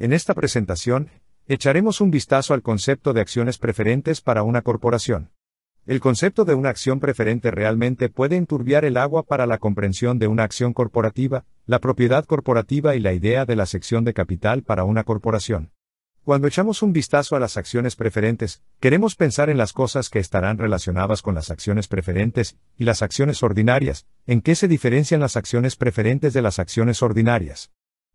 En esta presentación, echaremos un vistazo al concepto de acciones preferentes para una corporación. El concepto de una acción preferente realmente puede enturbiar el agua para la comprensión de una acción corporativa, la propiedad corporativa y la idea de la sección de capital para una corporación. Cuando echamos un vistazo a las acciones preferentes, queremos pensar en las cosas que estarán relacionadas con las acciones preferentes y las acciones ordinarias, en qué se diferencian las acciones preferentes de las acciones ordinarias.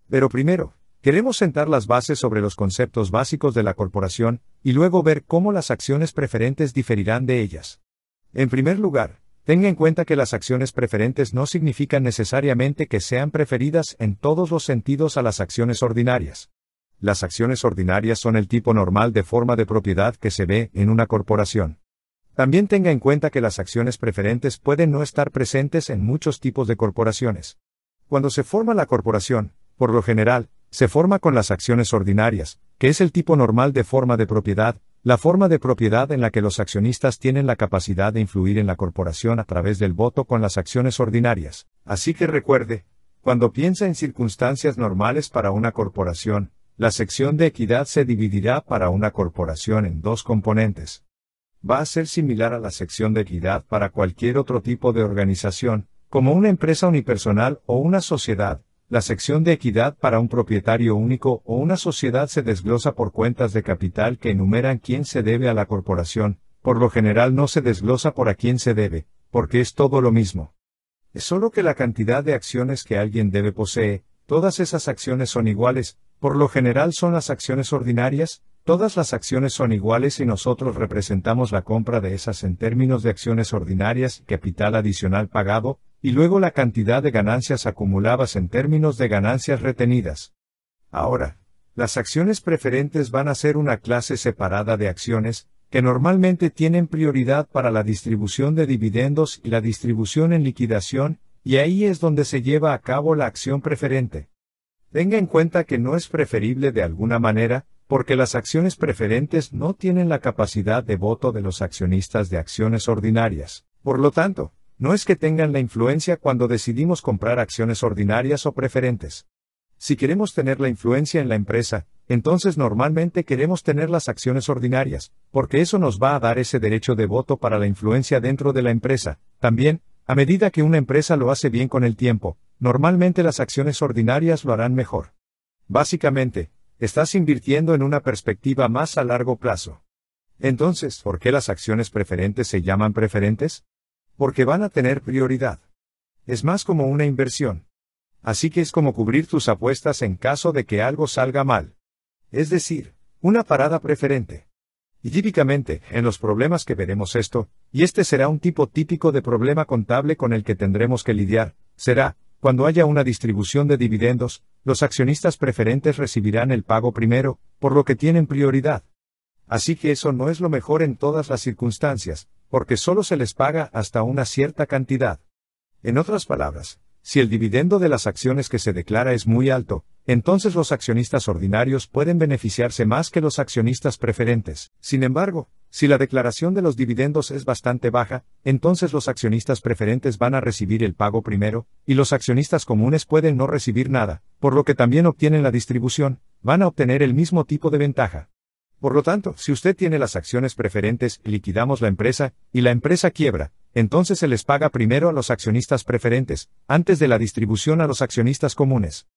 Pero primero, Queremos sentar las bases sobre los conceptos básicos de la corporación, y luego ver cómo las acciones preferentes diferirán de ellas. En primer lugar, tenga en cuenta que las acciones preferentes no significan necesariamente que sean preferidas en todos los sentidos a las acciones ordinarias. Las acciones ordinarias son el tipo normal de forma de propiedad que se ve en una corporación. También tenga en cuenta que las acciones preferentes pueden no estar presentes en muchos tipos de corporaciones. Cuando se forma la corporación, por lo general, se forma con las acciones ordinarias, que es el tipo normal de forma de propiedad, la forma de propiedad en la que los accionistas tienen la capacidad de influir en la corporación a través del voto con las acciones ordinarias. Así que recuerde, cuando piensa en circunstancias normales para una corporación, la sección de equidad se dividirá para una corporación en dos componentes. Va a ser similar a la sección de equidad para cualquier otro tipo de organización, como una empresa unipersonal o una sociedad, la sección de equidad para un propietario único o una sociedad se desglosa por cuentas de capital que enumeran quién se debe a la corporación, por lo general no se desglosa por a quién se debe, porque es todo lo mismo. Es solo que la cantidad de acciones que alguien debe posee, todas esas acciones son iguales, por lo general son las acciones ordinarias, todas las acciones son iguales y nosotros representamos la compra de esas en términos de acciones ordinarias capital adicional pagado, y luego la cantidad de ganancias acumuladas en términos de ganancias retenidas. Ahora, las acciones preferentes van a ser una clase separada de acciones, que normalmente tienen prioridad para la distribución de dividendos y la distribución en liquidación, y ahí es donde se lleva a cabo la acción preferente. Tenga en cuenta que no es preferible de alguna manera, porque las acciones preferentes no tienen la capacidad de voto de los accionistas de acciones ordinarias. Por lo tanto, no es que tengan la influencia cuando decidimos comprar acciones ordinarias o preferentes. Si queremos tener la influencia en la empresa, entonces normalmente queremos tener las acciones ordinarias, porque eso nos va a dar ese derecho de voto para la influencia dentro de la empresa. También, a medida que una empresa lo hace bien con el tiempo, normalmente las acciones ordinarias lo harán mejor. Básicamente, estás invirtiendo en una perspectiva más a largo plazo. Entonces, ¿por qué las acciones preferentes se llaman preferentes? Porque van a tener prioridad. Es más como una inversión. Así que es como cubrir tus apuestas en caso de que algo salga mal. Es decir, una parada preferente. Y típicamente, en los problemas que veremos esto, y este será un tipo típico de problema contable con el que tendremos que lidiar, será, cuando haya una distribución de dividendos, los accionistas preferentes recibirán el pago primero, por lo que tienen prioridad. Así que eso no es lo mejor en todas las circunstancias, porque solo se les paga hasta una cierta cantidad. En otras palabras, si el dividendo de las acciones que se declara es muy alto, entonces los accionistas ordinarios pueden beneficiarse más que los accionistas preferentes. Sin embargo, si la declaración de los dividendos es bastante baja, entonces los accionistas preferentes van a recibir el pago primero, y los accionistas comunes pueden no recibir nada, por lo que también obtienen la distribución, van a obtener el mismo tipo de ventaja. Por lo tanto, si usted tiene las acciones preferentes, liquidamos la empresa, y la empresa quiebra, entonces se les paga primero a los accionistas preferentes, antes de la distribución a los accionistas comunes.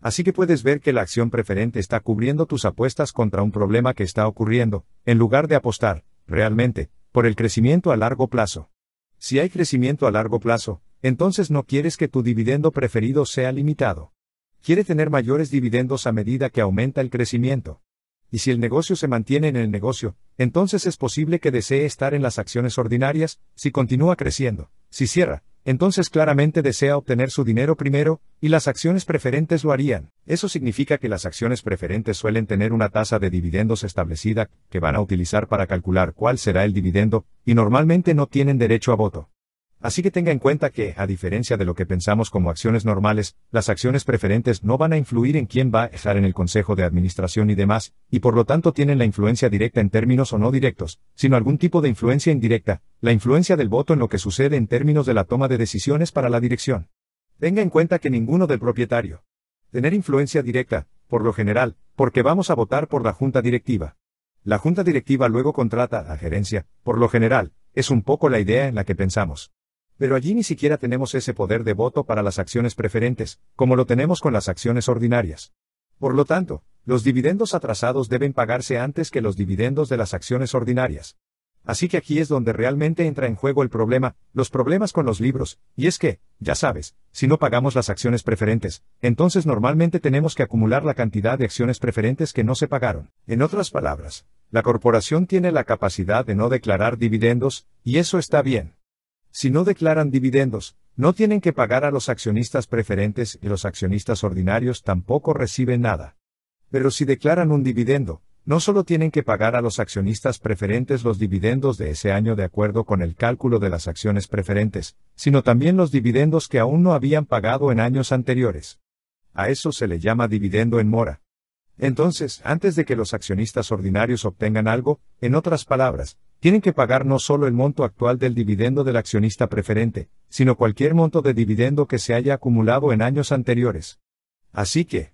Así que puedes ver que la acción preferente está cubriendo tus apuestas contra un problema que está ocurriendo, en lugar de apostar, realmente, por el crecimiento a largo plazo. Si hay crecimiento a largo plazo, entonces no quieres que tu dividendo preferido sea limitado. Quiere tener mayores dividendos a medida que aumenta el crecimiento y si el negocio se mantiene en el negocio, entonces es posible que desee estar en las acciones ordinarias, si continúa creciendo, si cierra, entonces claramente desea obtener su dinero primero, y las acciones preferentes lo harían. Eso significa que las acciones preferentes suelen tener una tasa de dividendos establecida, que van a utilizar para calcular cuál será el dividendo, y normalmente no tienen derecho a voto. Así que tenga en cuenta que, a diferencia de lo que pensamos como acciones normales, las acciones preferentes no van a influir en quién va a estar en el Consejo de Administración y demás, y por lo tanto tienen la influencia directa en términos o no directos, sino algún tipo de influencia indirecta, la influencia del voto en lo que sucede en términos de la toma de decisiones para la dirección. Tenga en cuenta que ninguno del propietario. Tener influencia directa, por lo general, porque vamos a votar por la junta directiva. La junta directiva luego contrata a la gerencia, por lo general, es un poco la idea en la que pensamos. Pero allí ni siquiera tenemos ese poder de voto para las acciones preferentes, como lo tenemos con las acciones ordinarias. Por lo tanto, los dividendos atrasados deben pagarse antes que los dividendos de las acciones ordinarias. Así que aquí es donde realmente entra en juego el problema, los problemas con los libros, y es que, ya sabes, si no pagamos las acciones preferentes, entonces normalmente tenemos que acumular la cantidad de acciones preferentes que no se pagaron. En otras palabras, la corporación tiene la capacidad de no declarar dividendos, y eso está bien. Si no declaran dividendos, no tienen que pagar a los accionistas preferentes y los accionistas ordinarios tampoco reciben nada. Pero si declaran un dividendo, no solo tienen que pagar a los accionistas preferentes los dividendos de ese año de acuerdo con el cálculo de las acciones preferentes, sino también los dividendos que aún no habían pagado en años anteriores. A eso se le llama dividendo en mora. Entonces, antes de que los accionistas ordinarios obtengan algo, en otras palabras, tienen que pagar no solo el monto actual del dividendo del accionista preferente, sino cualquier monto de dividendo que se haya acumulado en años anteriores. Así que,